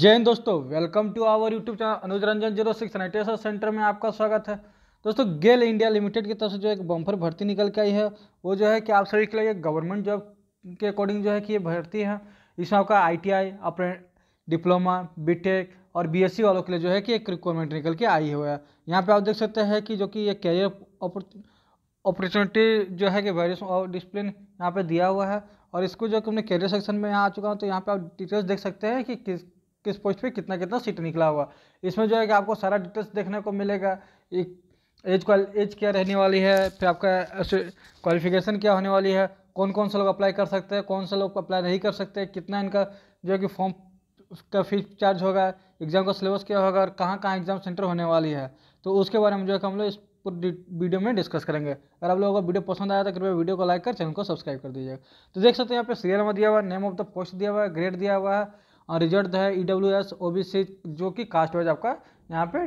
जैन दोस्तों welcome to our YouTube channel Anuj Ranjan zero six night centre में आपका स्वागत है दोस्तों गेल इंडिया लिमिटेड की तरफ से जो एक बम्फर भर्ती निकल के आई है वो जो है कि आप सभी के लिए गवर्नमेंट जॉब के अकॉर्डिंग जो है कि ये भर्ती है इसमें आपका I T I diploma B tech और बी एस सी वालों के लिए जो है कि एक रिक्वायरमेंट निकल के आई हुआ है यहाँ पर आप देख सकते हैं कि जो कि ये कैरियर अपॉर्चुनिटी जो है कि वेरियस और यहाँ पर दिया हुआ है और इसको जो कि हमने कैरियर सेक्शन में यहाँ आ चुका हूँ तो यहाँ पर आप डिटेल्स देख सकते हैं कि किस किस पोस्ट पे कितना कितना सीट निकला हुआ इसमें जो है कि आपको सारा डिटेल्स देखने को मिलेगा एक एज क्वाल एज क्या रहने वाली है फिर आपका क्वालिफिकेशन क्या होने वाली है कौन कौन से लोग अप्लाई कर सकते हैं कौन से लोग अप्लाई नहीं कर सकते कितना इनका जो है कि फॉर्म उसका फीस चार्ज होगा एग्ज़ाम का सिलेबस क्या होगा और कहाँ कहाँ एग्ज़ाम सेंटर होने वाली है तो उसके बारे में जो है कि हम लोग इस पूरी वीडियो में डिस्कस करेंगे अगर आप लोगों को वीडियो पसंद आया तो कृपया वीडियो को लाइक कर चैनल को सब्सक्राइब कर दीजिएगा तो देख सकते हैं यहाँ पे सीरियल नंबर दिया हुआ है नेम ऑफ द पोस्ट दिया हुआ है ग्रेड दिया हुआ है और रिजल्ट है E W S O B C जो कि कास्ट वाइज आपका यहाँ पे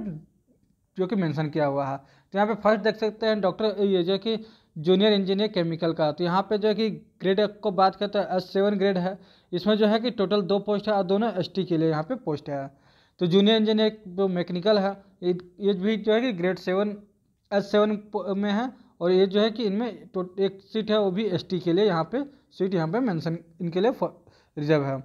जो कि मेंशन किया हुआ है तो यहाँ पे फर्स्ट देख सकते हैं डॉक्टर ये जो कि जूनियर इंजीनियर केमिकल का तो यहाँ पे जो है कि ग्रेड को बात करें तो एस सेवन ग्रेड है इसमें जो है कि टोटल दो पोस्ट है और दोनों एस टी के लिए यहाँ पे पोस्ट है तो जूनियर इंजीनियर जो मैकेनिकल है ये भी जो है कि ग्रेड सेवन एस सेवन में है और ये जो है कि इनमें एक सीट है वो भी एसटी के लिए यहाँ पे सीट यहाँ पे मेंशन इनके लिए रिजर्व है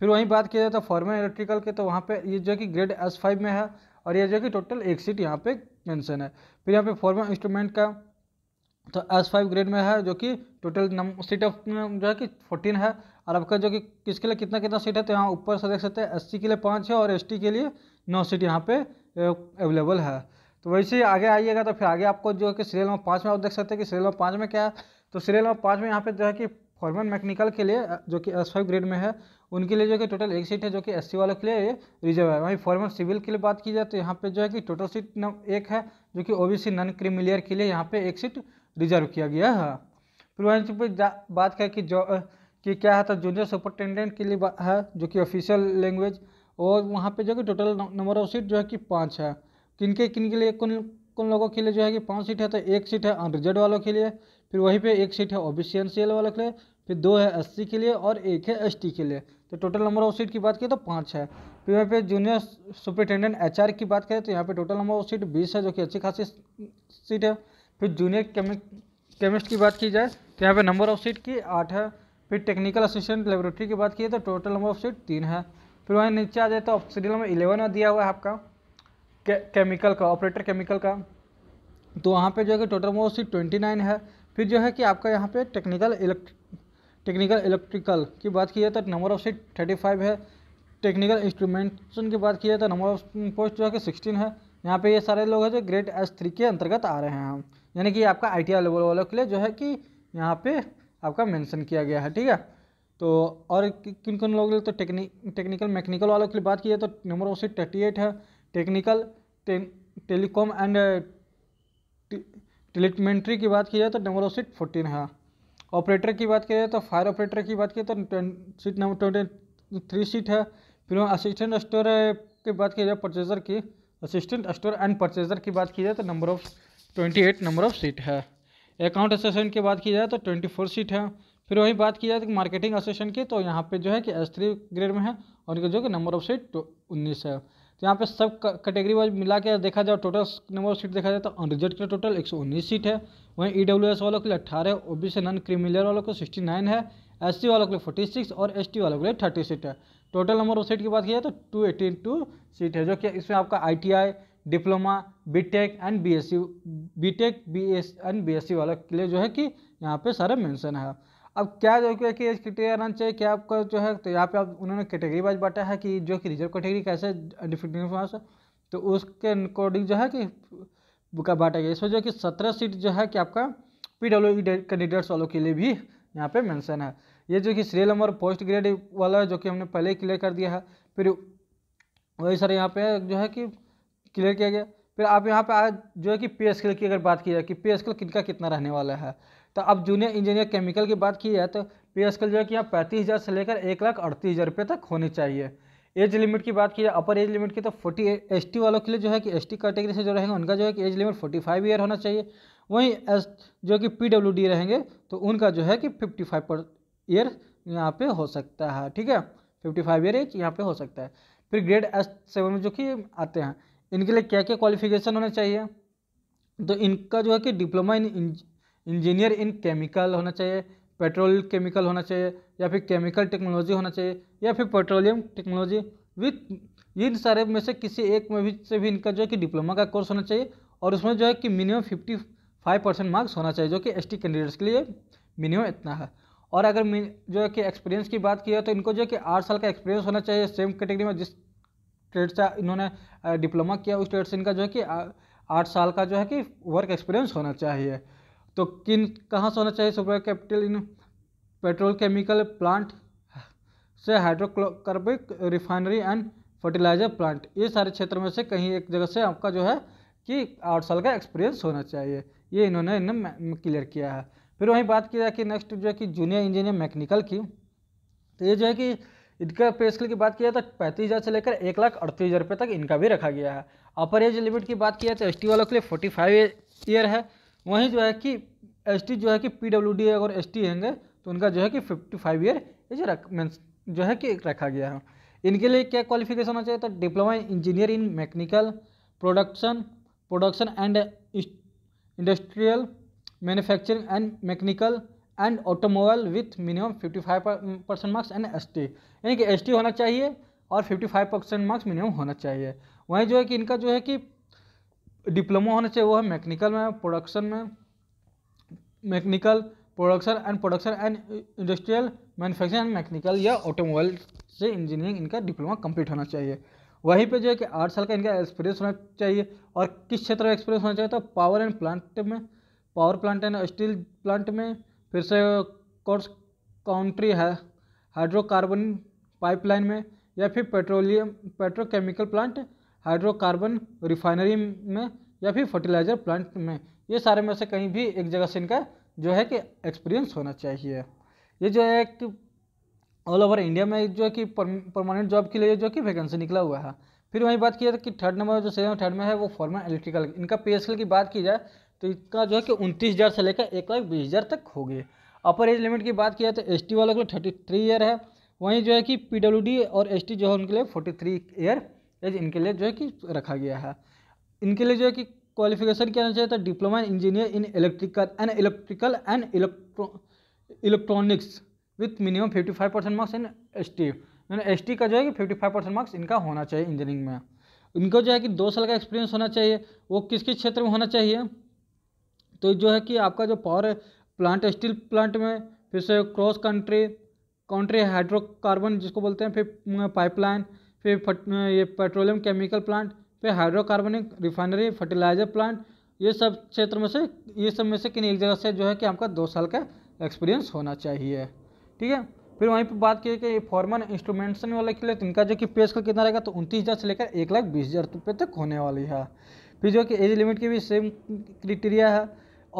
फिर वहीं बात किया जाए तो फॉर्मन इलेक्ट्रिकल के तो वहाँ पे ये जो कि ग्रेड एस फाइव में है और ये जो कि टोटल एक सीट यहाँ पे मेंशन है फिर यहाँ पे फॉर्मल इंस्ट्रूमेंट का तो एस फाइव ग्रेड में है जो कि टोटल नम सीट ऑफ जो है कि फोर्टीन है और आपका जो कि किसके लिए कितना कितना सीट है तो यहाँ ऊपर से देख सकते हैं एस के लिए पाँच है और एस के लिए नौ सीट यहाँ पर अवेलेबल है तो वैसे ही आगे आइएगा तो फिर आगे आपको जो है कि सीरियल नंबर पाँच में आप देख सकते हैं कि सीरियल नंबर पाँच में क्या है तो सीरियल नंबर पाँच में यहाँ पे जो है कि फॉर्मन मैकेनिकल के लिए जो कि एस फाइव ग्रेड में है उनके लिए जो है टोटल एक सीट है जो कि एस वालों के लिए रिजर्व है वहीं फॉर्मर सिविल के लिए बात की जाए तो यहाँ पे जो है कि टोटल सीट एक है जो कि ओबीसी नॉन क्रीमिलियर के लिए यहाँ पे एक सीट रिजर्व किया गया है फिर वहीं पर बात करें कि जो कि क्या है तो जूनियर सुपरटेंडेंट के लिए है जो कि ऑफिशियल लैंग्वेज और वहाँ पे जो कि टोटल नंबर ऑफ सीट जो है कि पाँच है किनके किन के लिए कौन कौन लोगों के लिए जो है कि पाँच सीट है तो एक सीट है अनरिजर्व वालों के लिए फिर वहीं पे एक सीट है ओ बी वालों के लिए फिर दो है एस के लिए और एक है एस के लिए तो टोटल नंबर ऑफ सीट की बात करें तो पाँच है फिर यहाँ पे जूनियर सुपरिटेंडेंट आर की बात करें तो यहाँ पे टोटल नंबर ऑफ सीट बीस है जो कि अच्छी खासी सीट है फिर जूनियर केमिस्ट की बात की जाए तो यहाँ पे नंबर ऑफ सीट की आठ है फिर टेक्निकल असिस्टेंट लेबोरेटरी की बात की तो टोटल नंबर ऑफ सीट तीन है फिर वहीं नीचे आ जाए तो सीरियल नंबर इलेवन दिया हुआ है आपका केमिकल का ऑपरेटर केमिकल का तो वहाँ पर जो है कि total number of seat twenty nine है फिर जो है कि आपका यहाँ पे टेक्निकल इलेक्ट्रिक टेक्निकल इलेक्ट्रिकल की बात की जाए तो number of seat thirty five है टेक्निकल इंस्ट्रूमेंटेशन की बात की जाए तो नंबर ऑफ पोस्ट जो है कि सिक्सटीन है यहाँ पे ये सारे लोग हैं जो ग्रेड एस थ्री के अंतर्गत आ रहे हैं हम यानी कि आपका आई टी आई लेवल वालों के लिए जो है कि यहाँ पे आपका मेंशन किया गया है ठीक है तो और किन किन लोगों के लिए तो टेक्निक टेक्निकल मैकेनिकल वालों के लिए बात की जाए तो number of seat thirty eight है टेक्निकल टेलीकॉम एंड टेलीमेंट्री की बात की जाए तो नंबर ऑफ सीट फोर्टीन है ऑपरेटर की बात करें तो फायर ऑपरेटर की बात करें तो seat number twenty three seat है फिर असिस्टेंट स्टोर की बात की जाए परचेजर की असिस्टेंट स्टोर एंड परचेजर की बात की जाए तो number of twenty eight number of seat है अकाउंट असिस्टेंट की बात की जाए तो ट्वेंटी फोर सीट है फिर वही बात की जाए तो मार्केटिंग असिस्टेंट की तो यहाँ पे जो है कि एस थ्री ग्रेड में है और इनका जो कि नंबर ऑफ सीट उन्नीस है तो यहाँ पे सब कैटेगरी वाइज मिला के देखा जाए टोटल नंबर ऑफ सीट देखा जाए तो रिजल्ट का टोटल एक सौ उन्नीस सीट है वहीं ई e वालों के लिए अट्ठारह O B C non creamy layer वालों को सिक्सटी नाइन है एस वालों के लिए फोर्टी सिक्स और एस वालों के लिए थर्टी सीट है टोटल नंबर ऑफ सीट की बात की जाए तो टू एटी टू सीट है जो कि इसमें आपका I diploma B tech and B S C B tech B S and B S C वालों के लिए जो है कि यहाँ पर सारे मैंसन है अब क्या जो है कि एज क्रिटेरिया रहना चाहिए क्या आपका जो है तो यहाँ पे आप उन्होंने कैटेगरी वाइज बांटा है कि जो कि रिजर्व कैटेगरी कैसे डिफिट तो उसके अकॉर्डिंग जो है कि का बांटा गया इसमें जो है कि सत्रह सीट जो है कि आपका पी डब्ल्यू कैंडिडेट्स वालों के लिए भी यहाँ पे मेंशन है ये जो कि सीरियल नंबर पोस्ट ग्रेड वाला है जो कि हमने पहले ही क्लियर कर दिया है फिर वही सर यहाँ पे जो है कि क्लियर किया गया फिर आप यहाँ पे आज जो है कि पी एस की अगर बात की जाए कि पी एस किनका कितना रहने वाला है तो अब जूनियर इंजीनियर केमिकल की बात की जाए तो पी जो है कि यहाँ पैंतीस हज़ार से लेकर एक लाख अड़तीस हज़ार रुपये तक होनी चाहिए एज लिमिट की बात की जाए अपर एज लिमिट की तो फोर्टी एस वालों के लिए जो है कि एस कैटेगरी से जो रहेंगे उनका जो है कि age limit forty five year होना चाहिए वहीं एस जो कि पी डब्ल्यू डी रहेंगे तो उनका जो है कि फिफ्टी फाइव पर ईयर यहाँ पे हो सकता है ठीक है फिफ्टी फाइव ईयर एज यहाँ पे हो सकता है फिर ग्रेड एस सेवन में जो कि आते हैं इनके लिए क्या क्या क्वालिफिकेशन होना चाहिए तो इनका जो है कि diploma in engineer in chemical होना चाहिए पेट्रोल केमिकल होना चाहिए या फिर केमिकल टेक्नोलॉजी होना चाहिए या फिर पेट्रोलियम टेक्नोलॉजी विथ इन सारे में से किसी एक में भी से भी इनका जो है कि डिप्लोमा का कोर्स होना चाहिए और उसमें जो है कि minimum fifty five percent marks होना चाहिए जो कि एस कैंडिडेट्स के लिए मिनिमम इतना है और अगर जो है कि एक्सपीरियंस की बात की है तो इनको जो है कि आठ साल का एक्सपीरियंस होना चाहिए सेम कैटेगरी में जिस ट्रेड से इन्होंने डिप्लोमा किया उस ट्रेड से इनका जो है कि आठ साल का जो है कि वर्क एक्सपीरियंस होना चाहिए तो किन कहाँ से होना चाहिए super capital in petrol chemical plant से hydrocarbic refinery and fertiliser plant ये सारे क्षेत्र में से कहीं एक जगह से आपका जो है कि आठ साल का एक्सपीरियंस होना चाहिए ये इन्होंने इन्होंने क्लियर किया है फिर वहीं बात की जाए कि नेक्स्ट जो है कि जूनियर इंजीनियर मैकेनिकल की तो ये जो है कि इनका पे स्किल की बात किया तो पैंतीस हज़ार से लेकर एक लाख अड़तीस हज़ार रुपये तक इनका भी रखा गया है अपर एज लिमिट की बात किया तो एस वालों के लिए फोर्टी फाइव ईयर है वहीं जो है कि एस जो है कि पी अगर एस होंगे तो उनका जो है कि फिफ्टी फाइव ईयर एज जो है कि रखा गया है इनके लिए क्या क्वालिफिकेशन होना चाहिए तो diploma engineer in mechanical production production and industrial manufacturing and mechanical and automobile with minimum 55 percent marks and S T यानी कि एस होना चाहिए और 55 परसेंट मार्क्स मिनिमम होना चाहिए वहीं जो है कि इनका जो है कि डिप्लोमा होना चाहिए वो है मैकेनिकल में प्रोडक्शन में mechanical production and production and industrial manufacturing and mechanical या ऑटोमोबाइल से इंजीनियरिंग इनका डिप्लोमा कंप्लीट होना चाहिए वहीं पे जो है कि आठ साल का इनका एक्सपीरियंस होना चाहिए और किस क्षेत्र में एक्सपीरियंस होना चाहिए तो पावर एंड प्लांट में power plant and steel plant में फिर से क्रॉस काउंट्री है हाइड्रोकार्बन पाइपलाइन में या फिर petroleum petrochemical plant hydrocarbon refinery में या फिर फर्टिलाइज़र प्लांट में ये सारे में से कहीं भी एक जगह से इनका जो है कि एक्सपीरियंस होना चाहिए ये जो है एक ऑल ओवर इंडिया में जो है कि परमानेंट जॉब के लिए जो कि वैकेंसी निकला हुआ है फिर वहीं बात की जाए कि थर्ड नंबर जो सेवन थर्ड में है वो फॉर्मल इलेक्ट्रिकल इनका पे की बात की जाए तो इनका जो है कि उनतीस हज़ार से लेकर एक लाख बीस हज़ार तक होगी अपर एज लिमिट की बात की जाए तो एस टी वालों के लिए थर्टी थ्री ईयर है वहीं जो है कि पी डब्ल्यू डी और एस टी जो है उनके लिए फोर्टी थ्री ईयर एज इनके लिए जो है कि रखा गया है इनके लिए जो है कि क्वालिफिकेशन क्या होना चाहिए था diploma engineer in electrical and electrical and electro electronics with minimum fifty five percent marks in S T यानी एस टी का जो है कि फिफ्टी फाइव परसेंट मार्क्स इनका होना चाहिए इंजीनियरिंग में इनको जो है कि दो साल का एक्सपीरियंस होना चाहिए वो किस किस क्षेत्र में होना चाहिए तो जो है कि आपका जो पावर प्लांट स्टील प्लांट में फिर से क्रॉस कंट्री कंट्री हाइड्रोकार्बन जिसको बोलते हैं फिर पाइपलाइन फिर ये पेट्रोलियम केमिकल प्लांट फिर हाइड्रोकार्बनिक रिफाइनरी फर्टिलाइजर प्लांट ये सब क्षेत्र में से ये सब में से किन एक जगह से जो है कि आपका दो साल का एक्सपीरियंस होना चाहिए ठीक है फिर वहीं पर बात की कि फॉर्मल इंस्ट्रूमेंटेशन वाले के लिए तो इनका जो कि पे स्केल कितना रहेगा तो उनतीस हज़ार से लेकर एक लाख बीस हज़ार रुपये तक होने वाली है फिर जो कि एज लिमिट की भी सेम क्रिटेरिया है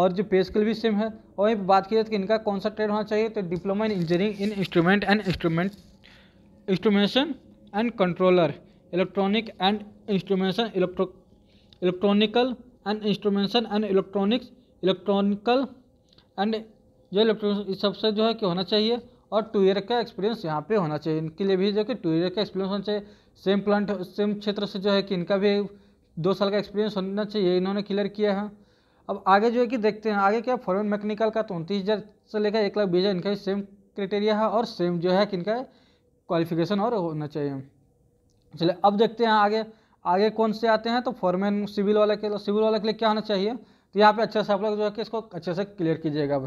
और जो पे स्किल भी सेम है वहीं पर बात की जाए तो इनका कौन सा ट्रेड होना चाहिए तो diploma in engineering in instrument and instrument instrumentation and controller electronic and instrumentation electro electronical and instrumentation and electronics electronical and जो इलेक्ट्रॉनिक सबसे जो है कि होना चाहिए और टू ईयर का एक्सपीरियंस यहाँ पे होना चाहिए इनके लिए भी जो कि टू ईयर का एक्सपीरियंस होना चाहिए सेम प्लांट सेम क्षेत्र से जो है कि इनका भी दो साल का एक्सपीरियंस होना चाहिए इन्होंने क्लियर किया है अब आगे जो है कि देखते हैं आगे क्या फॉरन मैकेनिकल का तो उनतीस हज़ार से लेकर एक लाख बीस हज़ार इनका भी सेम क्राइटेरिया है और सेम जो है कि इनका क्वालिफिकेशन और होना चाहिए चलिए अब देखते हैं आगे आगे कौन से आते हैं तो फॉरमैन सिविल वाले के लिए सिविल वाले के लिए क्या होना चाहिए तो यहाँ पे अच्छे से आप लोग जो है कि इसको अच्छे से क्लियर कीजिएगा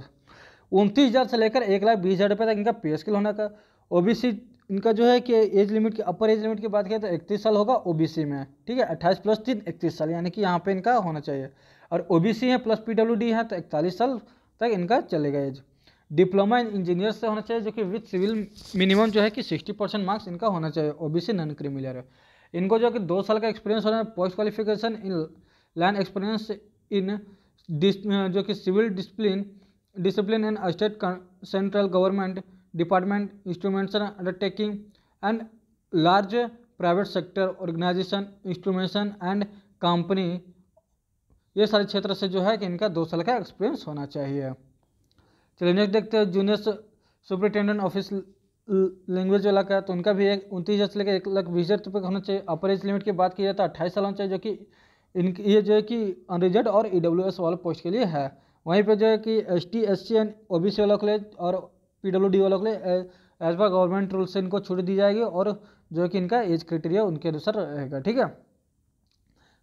उनतीस हज़ार से लेकर एक लाख बीस हज़ार रुपये तक इनका पे स्किल होने का ओबीसी इनका जो है कि एज लिमिट की अपर एज लिमिट की बात करें तो इकतीस साल होगा सी में ठीक है अट्ठाईस प्लस तीन इकतीस साल यानी कि यहाँ पर इनका होना चाहिए और ओ सी है प्लस डी है तो इकतालीस साल तक इनका चलेगा एज डिप्लोमा इन इंजीनियर से होना चाहिए जो कि विथ सिविल मिनिमम जो है कि सिक्सटी परसेंट मार्क्स इनका होना चाहिए ओबीसी नॉन क्रिमिलियर है इनको जो कि दो साल का एक्सपीरियंस होना है post qualification in land experience in जो कि civil discipline discipline and state central government department instruments undertaking and large private sector organisation instrumentation and company ये सारे क्षेत्र से जो है कि इनका दो साल का एक्सपीरियंस होना चाहिए चलिए नेक्स्ट देखते हैं जूनियर सुपरिटेंडेंट ऑफिस लैंग्वेज वाला का तो उनका भी एक उनतीस हज़ार से लेकर एक लाख बीस हज़ार रुपये का होना चाहिए अपर एज लिमिट की बात की जाए तो अट्ठाईस साल होना चाहिए जो कि इन ये जो है कि अनरिजर्व और ई डब्ल्यू एस वाले पोस्ट के लिए है वहीं पर जो है कि S T S C and O B C वालों के लिए और पी डब्ल्यू डी वालों के लिए एज पर गवर्नमेंट रूल से इनको छूट दी जाएगी और जो है कि इनका एज क्राइटेरिया उनके अनुसार रहेगा ठीक है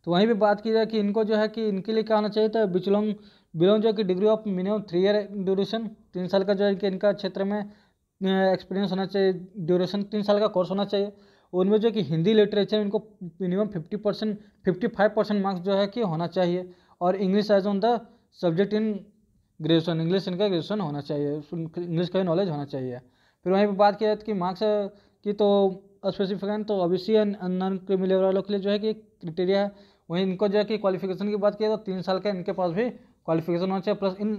तो वहीं पर बात की जाए कि इनको जो है कि इनके लिए क्या होना चाहिए तो बिचलोंग बिलोंग जो कि degree of minimum three year duration तीन साल का जो है कि इनका क्षेत्र में एक्सपीरियंस होना चाहिए ड्यूरेशन तीन साल का कोर्स होना चाहिए उनमें जो कि हिंदी लिटरेचर इनको minimum fifty percent fifty five percent marks जो है कि होना चाहिए और English as on the subject in graduation English इनका ग्रेजुएसन होना चाहिए इंग्लिश का नॉलेज होना चाहिए फिर वहीं पर बात किया जाए कि मार्क्स की तो स्पेसिफिकेशन तो OBC B and non criminal वालों के लिए जो है कि क्रिटेरिया है वहीं इनको जो है कि क्वालिफिकेशन की बात किया तो तीन साल का इनके पास भी क्वालिफिकेशन होना चाहिए प्लस इन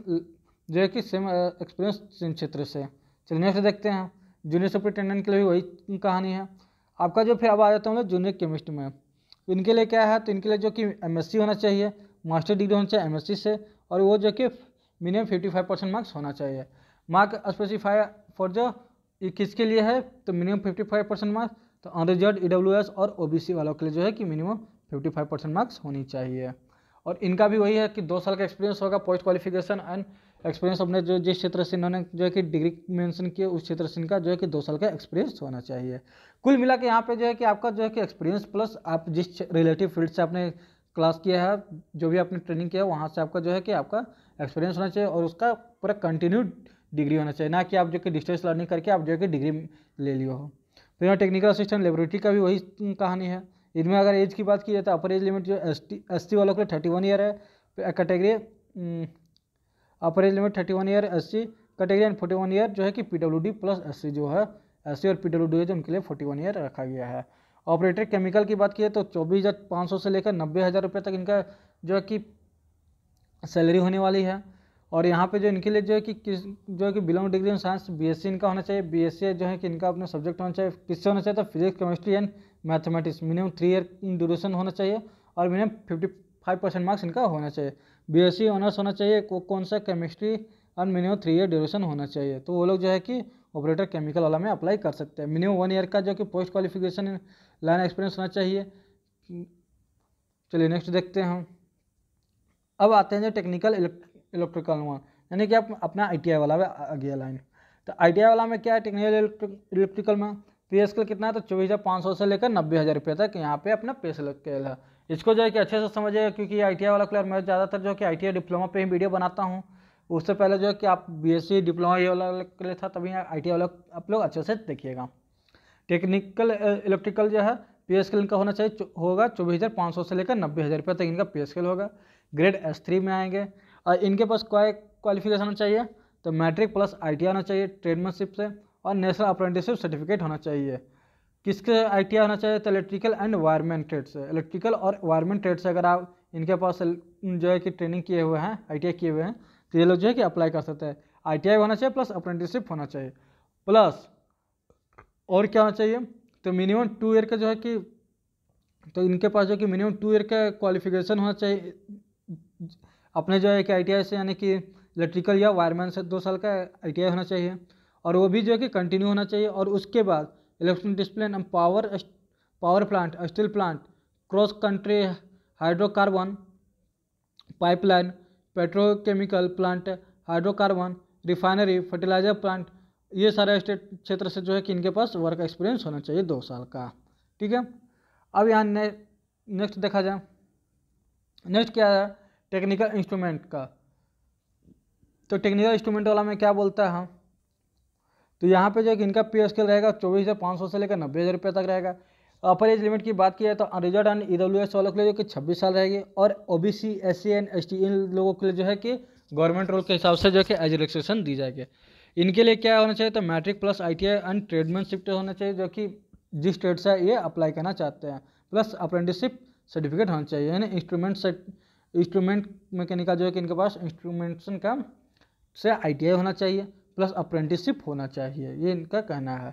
जो है कि सेम एक्सपीरियंस uh, इन क्षेत्र से चलिए नेक्स्ट देखते हैं जूनियर सुपरिटेंडेंट के लिए भी वही कहानी है आपका जो फिर अब आ जाता हूँ जूनियर केमिस्ट में इनके लिए क्या है तो इनके लिए जो कि एम होना चाहिए मास्टर डिग्री होना चाहिए एम से और वो जो कि minimum fifty five percent marks होना चाहिए मार्क स्पेसिफाई फॉर जो ये किसके लिए है तो minimum fifty five percent marks तो अनरिजर्व ई e और ओ वालों के लिए जो है कि minimum fifty five percent marks होनी चाहिए और इनका भी वही है कि दो साल का एक्सपीरियंस होगा पोस्ट क्वालिफिकेशन एंड एक्सपीरियंस अपने जो जिस क्षेत्र से इन्होंने जो है कि डिग्री मेंशन किए उस क्षेत्र से इनका जो है कि दो साल का एक्सपीरियंस होना चाहिए कुल मिला के यहाँ पे जो है कि आपका जो है कि एक्सपीरियंस प्लस आप जिस रिलेटिव फील्ड से आपने क्लास किया है जो भी आपने ट्रेनिंग किया है वहाँ से आपका जो है कि आपका एक्सपीरियंस होना चाहिए और उसका पूरा कंटिन्यू डिग्री होना चाहिए ना कि आप जो कि डिस्टेंस लर्निंग करके आप जो है कि डिग्री ले लियो हो तो यहाँ टेक्निकल असिस्टेंट लेबोरेटरी का भी वही कहानी है इनमें अगर एज की बात की जाए तो अपर एज लिमिट जो एस टी वालों के लिए थर्टी वन ईयर है category upper age limit thirty one year S C category and forty one year जो है कि P W D plus S C जो है एस सी और पी डब्ल्यू डी है जो उनके लिए फोर्टी वन ईयर रखा गया है ऑपरेटर केमिकल की बात की जाए तो चौबीस हज़ार पाँच सौ से लेकर नब्बे हज़ार रुपये तक इनका जो है कि सैलरी होने वाली है और यहाँ पे जो इनके लिए जो है कि किस जो है कि belong degree in science BSc इनका होना चाहिए बीएससी जो है कि इनका अपना सब्जेक्ट होना चाहिए किससे होना चाहिए तो physics chemistry and mathematics minimum three year duration होना चाहिए और minimum fifty five percent marks इनका होना चाहिए बी एस सी ऑनर्स होना चाहिए को कौन सा केमिस्ट्री और मिनिमम थ्री ईयर ड्यूरेशन होना चाहिए तो वो लोग जो है कि ऑपरेटर केमिकल वाला में अप्लाई कर सकते हैं मिनिमम वन ईयर का जो कि पोस्ट क्वालिफिकेशन लाइन एक्सपीरियंस होना चाहिए चलिए नेक्स्ट देखते हैं हम अब आते हैं जो टेक्निकल इलेक्ट्रिकल वन यानी कि आप अपना आई वाला में आ गया लाइन तो आई वाला में क्या है टेक्निकल इलेक्ट्रिकल में तो स्केल कितना है तो चौबीस हज़ार पाँच सौ से लेकर नब्बे हज़ार रुपये तक यहाँ पे अपना पे स्केल है इसको जो है कि अच्छे से समझिएगा क्योंकि आई वाला क्लियर मैं ज़्यादातर जो है कि आई डिप्लोमा पे ही वीडियो बनाता हूँ उससे पहले जो है कि आप बीएससी डिप्लोमा ये वाला के लिए था तभी आई टी वाला आप लोग अच्छे से देखिएगा टेक्निकल इलेक्ट्रिकल जो है पी एस इनका होना चाहिए होगा चौबीस हज़ार पाँच सौ से लेकर नब्बे हज़ार रुपये तक इनका पी एस होगा ग्रेड एस थ्री में आएंगे और इनके पास क्वालिफिकेशन होना चाहिए तो मैट्रिक प्लस आई होना चाहिए ट्रेडमनशिप से और नेशनल अप्रेंटिसशिप सर्टिफिकेट होना चाहिए किसके आई होना चाहिए तो इलेक्ट्रिकल एंड वायरमेंट ट्रेड से इलेक्ट्रिकल और वायरमेंट ट्रेड से अगर आप इनके पास जो है कि ट्रेनिंग किए हुए हैं आई किए हुए हैं तो ये लोग जो है कि अप्लाई कर सकते हैं आई होना चाहिए प्लस अप्रेंटिसशिप होना चाहिए प्लस और क्या होना चाहिए तो मिनिमम टू ईयर का जो है कि तो इनके पास जो कि मिनिमम टू ईयर का क्वालिफिकेशन होना चाहिए अपने जो है कि आई से यानी कि इलेक्ट्रिकल या वायरमैन से दो साल का आई होना चाहिए और वो भी जो है कि कंटिन्यू होना चाहिए और उसके बाद electronic discipline and power power plant steel plant cross country hydrocarbon pipeline petrochemical plant hydrocarbon refinery fertiliser plant ये सारे स्टेट क्षेत्र से जो है कि इनके पास वर्क एक्सपीरियंस होना चाहिए दो साल का ठीक है अब यहाँ ने, नेक्स्ट देखा जाए नेक्स्ट क्या है टेक्निकल इंस्ट्रूमेंट का तो टेक्निकल इंस्ट्रूमेंट वाला में क्या बोलता है तो यहाँ पे जो है इनका पे स्केल रहेगा चौबीस हज़ार पाँच सौ से लेकर नब्बे हज़ार रुपये तक रहेगा अपर एज लिमिट की बात की जाए तो unreserved and E W S वालों के लिए जो कि छब्बीस साल रहेगी और O B C S C and S T इन लोगों के लिए जो है कि गवर्नमेंट रोल के हिसाब से जो है कि एज रिलैक्सेशन दी जाएगी इनके लिए क्या होना चाहिए तो matric plus I T I and shift होना चाहिए जो कि जिस ट्रेड से ये अप्लाई करना चाहते हैं प्लस अप्रेंटिसशिप सर्टिफिकेट होना चाहिए यानी इंस्ट्रूमेंट इंस्ट्रूमेंट मैकेनिकल जो है कि इनके पास इंस्ट्रूमेंटेशन का से आई होना चाहिए प्लस अप्रेंटिसशिप होना चाहिए ये इनका कहना है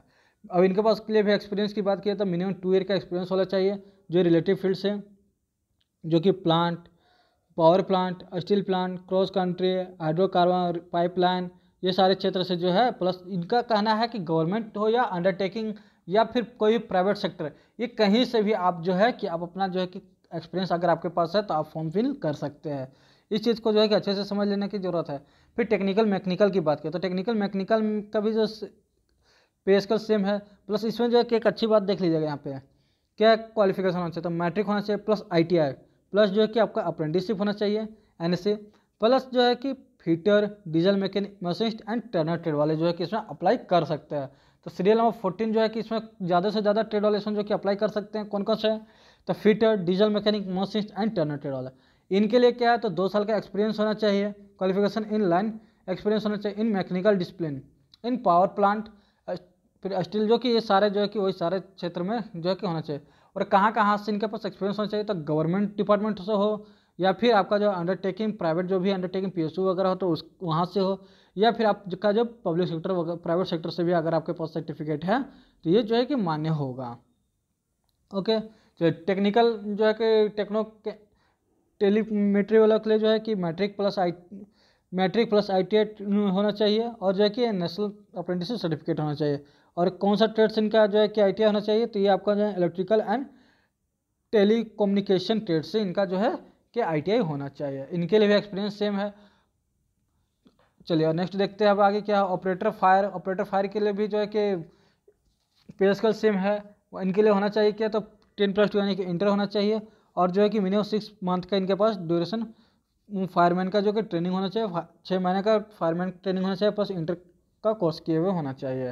अब इनके पास क्लियर एक्सपीरियंस की बात की तो मिनिमम टू ईयर का एक्सपीरियंस होना चाहिए जो रिलेटिव फील्ड्स हैं जो कि plant power plant steel plant cross country hydrocarbon pipeline ये सारे क्षेत्र से जो है प्लस इनका कहना है कि गवर्नमेंट हो या अंडरटेकिंग या फिर कोई प्राइवेट सेक्टर ये कहीं से भी आप जो है कि आप अपना जो है कि एक्सपीरियंस अगर आपके पास है तो आप फॉर्म फिल कर सकते हैं इस चीज़ को जो है कि अच्छे से समझ लेने की ज़रूरत है फिर टेक्निकल मैकेनिकल की बात करें तो टेक्निकल मैकेनिकल का भी जो पेस्कल सेम है प्लस इसमें जो है कि एक अच्छी बात देख लीजिएगा यहाँ पे क्या क्वालिफिकेशन होना चाहिए तो मैट्रिक होना चाहिए प्लस आई प्लस जो है कि आपका अप्रेंटिसशिप होना चाहिए एन प्लस जो है कि fitter diesel mechanic machinist and turner trade वाले जो है कि इसमें अप्लाई कर सकते हैं तो सीरियल नंबर फोर्टीन जो है कि इसमें ज़्यादा से ज़्यादा ट्रेड वाले इसमें जो कि अप्लाई कर सकते हैं कौन कौन से हैं तो fitter diesel mechanic machinist and turner trade वाले इनके लिए क्या है तो दो साल का एक्सपीरियंस होना चाहिए क्वालिफिकेशन इन लाइन एक्सपीरियंस होना चाहिए in mechanical discipline in power plant फिर स्टील जो कि ये सारे जो है कि वही सारे क्षेत्र में जो है कि होना चाहिए और कहाँ कहाँ से इनके पास एक्सपीरियंस होना चाहिए तो गवर्नमेंट डिपार्टमेंट से हो या फिर आपका जो अंडरटेकिंग प्राइवेट जो भी अंडरटेकिंग पी वगैरह हो तो उस वहाँ से हो या फिर आपका जो पब्लिक सेक्टर वगैरह प्राइवेट सेक्टर से भी अगर आपके पास सर्टिफिकेट है तो ये जो है कि मान्य होगा ओके जो टेक्निकल जो है कि टेक्नो टेलीमेट्री वाला के लिए जो है कि matric plus I matric plus I T होना चाहिए और जो है कि नेशनल अप्रेंटिसशिप सर्टिफिकेट होना चाहिए और कौन सा ट्रेड्स इनका जो है कि आई होना चाहिए तो ये आपका जो है electrical and telecommunication trade से इनका जो है कि आई होना चाहिए इनके लिए भी एक्सपीरियंस सेम है चलिए और नेक्स्ट देखते हैं अब आगे क्या ऑपरेटर फायर ऑपरेटर फायर के लिए भी जो है कि पेस्कल सेम है इनके लिए होना चाहिए क्या तो टेन प्लस टू यानी कि इंटर होना चाहिए और जो है कि मिनिमम सिक्स मंथ का इनके पास ड्यूरेशन फायरमैन का जो कि ट्रेनिंग होना चाहिए छः महीने का फायरमैन ट्रेनिंग होना चाहिए प्लस इंटर का कोर्स किए हुए होना चाहिए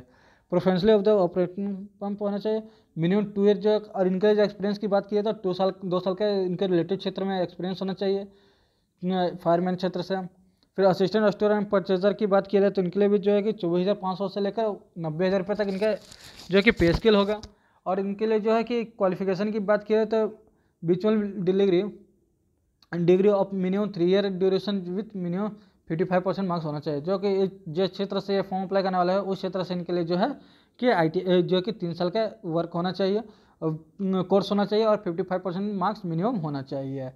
professionally of the operating pump होना चाहिए मिनिमम टू ईयर जो और इनके जो एक्सपीरियंस की बात की तो टू साल दो साल का इनके रिलेटेड क्षेत्र में एक्सपीरियंस होना चाहिए फायरमैन क्षेत्र से फिर असिस्टेंट स्टोर एंड परचेजर की बात की जाए तो इनके लिए भी जो है कि चौबीस हज़ार पाँच सौ से लेकर नब्बे हज़ार रुपये तक इनका जो है कि पे स्किल होगा और इनके लिए जो है कि क्वालिफिकेशन की बात की जाए तो बिचुअल delivery degree of minimum three year duration with minimum fifty five percent marks होना चाहिए जो कि जिस क्षेत्र से ये फॉर्म अप्लाई करने वाला है उस क्षेत्र से इनके लिए जो है कि आई जो कि तीन साल का वर्क होना चाहिए कोर्स होना चाहिए और fifty five percent marks minimum होना चाहिए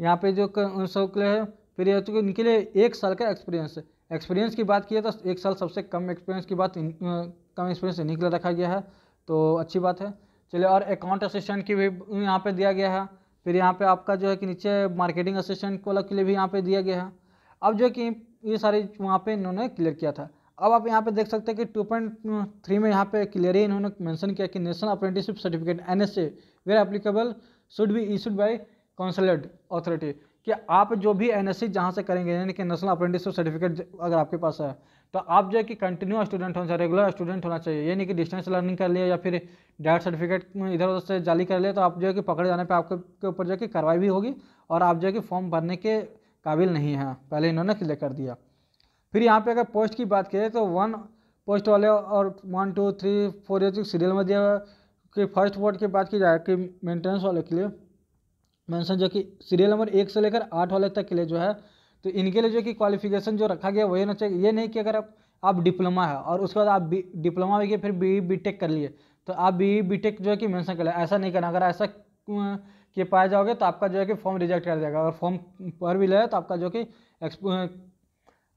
यहाँ पे जो उन सब के लिए फिर ये चुके तो इनके लिए एक साल का एक्सपीरियंस एक्सपीरियंस की बात की है तो एक साल सबसे कम एक्सपीरियंस की बात कम एक्सपीरियंस इन्हीं के लिए रखा गया है तो अच्छी बात है चलिए और अकाउंट असिस्टेंट की भी यहाँ पे दिया गया है फिर यहाँ पे आपका जो है कि नीचे मार्केटिंग असिस्टेंट अलग के लिए भी यहाँ पे दिया गया है अब जो है कि ये सारे वहाँ पे इन्होंने क्लियर किया था अब आप यहाँ पे देख सकते हैं कि 2.3 uh, में यहाँ पे क्लियर ही इन्होंने मैंशन किया कि national apprenticeship certificate N S where applicable should be issued by consulate authority कि आप जो भी एन एस जहाँ से करेंगे यानी कि नेशनल अप्रेंटिसशिप सर्टिफिकेट अगर आपके पास है तो आप जो है कि कंटिन्यू स्टूडेंट होना चाहिए रेगुलर स्टूडेंट होना चाहिए ये नहीं कि डिस्टेंस लर्निंग कर लिया या फिर डायरेक्ट सर्टिफिकेट इधर उधर से जाली कर लिया तो आप जो है कि पकड़े जाने पर आपके ऊपर जो है कि कार्रवाई भी होगी और आप जो है कि फॉर्म भरने के काबिल नहीं हैं पहले इन्होंने क्लियर कर दिया फिर यहाँ पर अगर पोस्ट की बात करें तो वन पोस्ट वाले और वन टू थ्री फोर ये सीरियल में दिया कि फर्स्ट वोट की बात की जाए कि मेंटेनेंस वाले के लिए मेंशन जो कि सीरियल नंबर एक से लेकर आठ वाले तक के लिए जो है तो इनके लिए जो कि क्वालिफिकेशन जो रखा गया वही होना चाहिए ये नहीं कि अगर आप आप डिप्लोमा है और उसके बाद आप बी डिप्लोमा भी किए फिर बी बी टेक कर लिए तो आप बी बी टेक जो है कि मेंशन कर लें ऐसा नहीं करना अगर ऐसा के पाया जाओगे तो आपका जो है कि फॉर्म रिजेक्ट कर देगा और फॉर्म पर भी ले तो आपका जो कि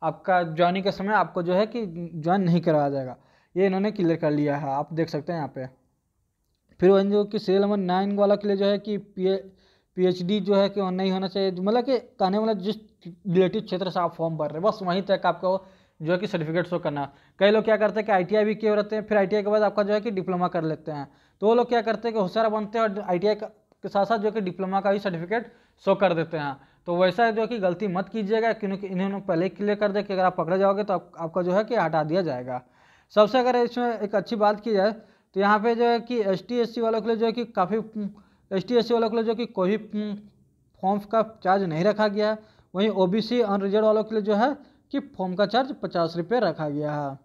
आपका ज्वाइनिंग के समय आपको जो है कि ज्वाइन नहीं करवाया जाएगा ये इन्होंने क्लियर कर लिया है आप देख सकते हैं यहाँ पे फिर वही जो कि सीरियल नंबर नाइन वाला के लिए जो है कि पी पीएचडी जो है कि नहीं होना चाहिए मतलब कि कहने वाला मतलब जिस रिलेटिव क्षेत्र से आप फॉर्म भर रहे हैं बस वहीं तक आपको जो है कि सर्टिफिकेट शो करना कई लोग क्या करते हैं कि आईटीआई भी किए रहते हैं फिर आईटीआई के बाद आपका जो है कि डिप्लोमा कर लेते हैं तो वो लोग क्या करते हैं कि होशियार बनते हैं और आईटीआई के साथ साथ जो कि डिप्लोमा का भी सर्टिफिकेट शो कर देते हैं तो वैसा जो कि गलती मत कीजिएगा क्योंकि इन्होंने पहले क्लियर कर दिया कि अगर आप पकड़े जाओगे तो आपका जो है कि हटा दिया जाएगा सबसे अगर इसमें एक अच्छी बात की जाए तो यहाँ पर जो है कि एस टी वालों के लिए जो है कि काफ़ी एस टी वालों के लिए जो कि कोई फॉर्म हम्म, फॉर्म्स का चार्ज नहीं रखा गया है वहीं ओ बी सी अनरिजर्व वालों के लिए जो है कि फॉर्म का चार्ज पचास रुपये रखा गया है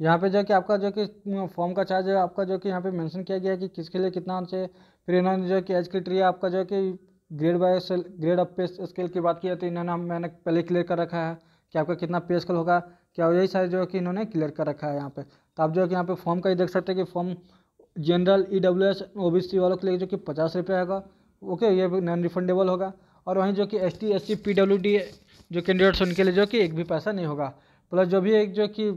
यहाँ पे जो कि आपका जो कि हम्म, फॉर्म का चार्ज है आपका जो कि यहाँ पे मेंशन किया गया है कि किसके लिए कितना होना चाहिए फिर इन्होंने जो कि एज क्रिटेरिया आपका जो कि grade by grade of pay scale की बात की है तो इन्होंने मैंने पहले क्लियर कर रखा है कि आपका कितना पे स्केल होगा क्या यही सारे जो है कि इन्होंने क्लियर कर रखा है यहाँ पे तो आप जो है कि यहाँ पे फॉर्म का ही देख सकते हैं कि form general E W S O B C वालों के लिए जो कि पचास रुपये आएगा ओके ये नॉन रिफंडेबल होगा और वहीं जो कि S T S C P W D जो कैंडिडेट्स उनके लिए जो कि एक भी पैसा नहीं होगा प्लस जो भी एक जो कि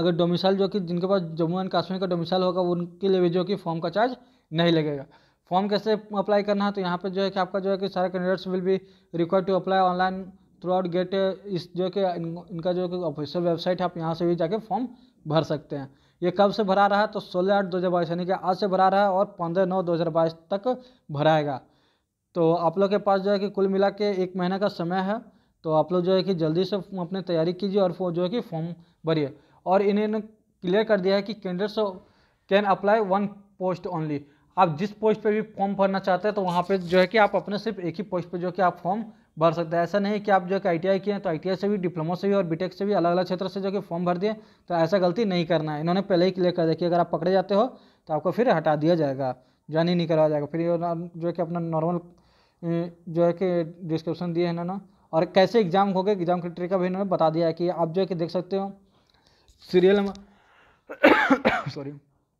अगर डोमिसाइल जो कि जिनके पास जम्मू एंड कश्मीर का डोमिसाइल होगा उनके लिए भी जो कि फॉर्म का चार्ज नहीं लगेगा फॉर्म कैसे अप्लाई करना है तो यहाँ पर जो है कि आपका जो है कि सारे candidates will be require to apply online through out gate इस जो कि इनका जो कि ऑफिशियल वेबसाइट है आप यहाँ से भी जाके फॉर्म भर सकते हैं ये कब से भरा रहा है तो सोलह आठ दो हज़ार बाईस यानी कि आज से भरा रहा है और पंद्रह नौ दो हज़ार बाईस तक भराएगा तो आप लोग के पास जो है कि कुल मिला के एक महीने का समय है तो आप लोग जो है कि जल्दी से अपने तैयारी कीजिए और जो है कि फॉर्म भरिए और इन्हें क्लियर कर दिया है कि candidates can apply one post only आप जिस पोस्ट पे भी फॉर्म भरना चाहते हैं तो वहाँ पे जो है कि आप अपने सिर्फ एक ही पोस्ट पे जो है कि आप फॉर्म भर सकते हैं ऐसा नहीं कि आप जो कि आई टी किए तो आई से भी डिप्लोमा से भी और बीटेक से भी अलग अलग क्षेत्र से जो कि फॉर्म भर दिए तो ऐसा गलती नहीं करना है इन्होंने पहले ही क्लियर कर दिया कि अगर आप पकड़े जाते हो तो आपको फिर हटा दिया जाएगा ज्वाइन ही नहीं करवाया जाएगा फिर जो है कि अपना नॉर्मल जो है कि डिस्क्रिप्शन दिए हैं इन्होंने और कैसे एग्जाम हो एग्जाम की ट्रिका भी इन्होंने बता दिया है कि आप जो है कि देख सकते हो सीरियल सॉरी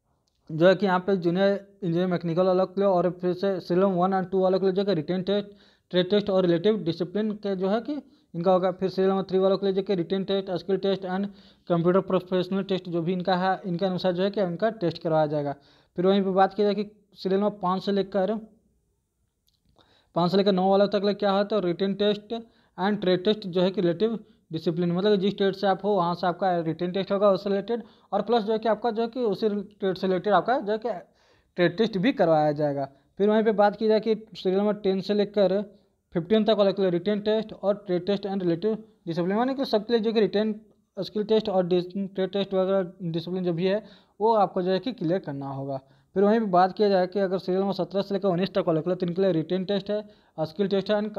जो है कि यहाँ पे जूनियर इंजीनियर मैकेनिकल अलग के लिए और फिर से सीरियम वन एंड टू अलग के लिए जो है रिटेन टेस्ट ट्रेड टेस्ट और रिलेटिव डिसिप्लिन के जो है कि इनका होगा फिर सीरियल नंबर थ्री वालों के लिए जो कि written test skill test and computer professional test जो भी इनका है इनके अनुसार जो है कि इनका टेस्ट करवाया जाएगा फिर वहीं पर बात की जाए कि सीरियल नंबर पाँच से लेकर पाँच से लेकर नौ वालों तक क्या है तो written test and trade test जो है कि रिलेटिव डिसिप्लिन मतलब जिस स्टेट से आप हो वहाँ से आपका रिटर्न टेस्ट होगा उससे रिलेटेड और प्लस जो है कि आपका जो है कि उसी स्टेट से रिलेटेड आपका जो है कि ट्रेड टेस्ट भी करवाया जाएगा फिर वहीं पे बात की जाए कि सीरियल नंबर टेन से लेकर फिफ्टीन तक वाले के रिटर्न टेस्ट और trade test and relative discipline मानी कि सबके लिए जो कि रिटर्न स्किल टेस्ट और ट्रेड टेस्ट वगैरह डिसिप्लिन जो भी है वो आपको जो है कि क्लियर करना होगा फिर वहीं पर बात किया जाए कि अगर सीरियल नंबर सत्रह से लेकर उन्नीस तक वाले के लिए तो इनके लिए रिटर्न टेस्ट है स्किल टेस्ट है एंड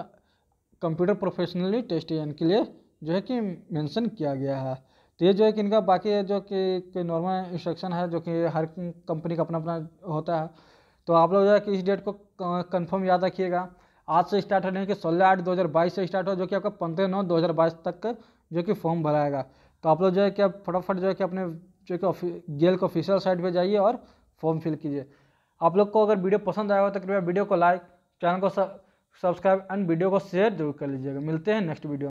कंप्यूटर प्रोफेशनली टेस्ट इनके लिए जो है कि मेंशन किया गया है तो ये जो है कि इनका बाकी है जो कि नॉर्मल इंस्ट्रक्शन है जो कि हर कंपनी का अपना अपना होता है तो आप लोग जो है कि इस डेट को कन्फर्म याद रखिएगा आज से स्टार्ट होने की सोलह आठ दो हज़ार बाईस से स्टार्ट हो जो कि आपका पंद्रह नौ दो हज़ार बाईस तक जो कि फॉर्म भराएगा तो आप लोग जो है कि आप फटाफट जो है कि अपने जो कि गेल के ऑफिशियल साइट पर जाइए और फॉर्म फिल कीजिए आप लोग को अगर वीडियो पसंद आएगा तो कृपया वीडियो को लाइक चैनल को सब्सक्राइब एंड वीडियो को शेयर जरूर कर लीजिएगा मिलते हैं नेक्स्ट वीडियो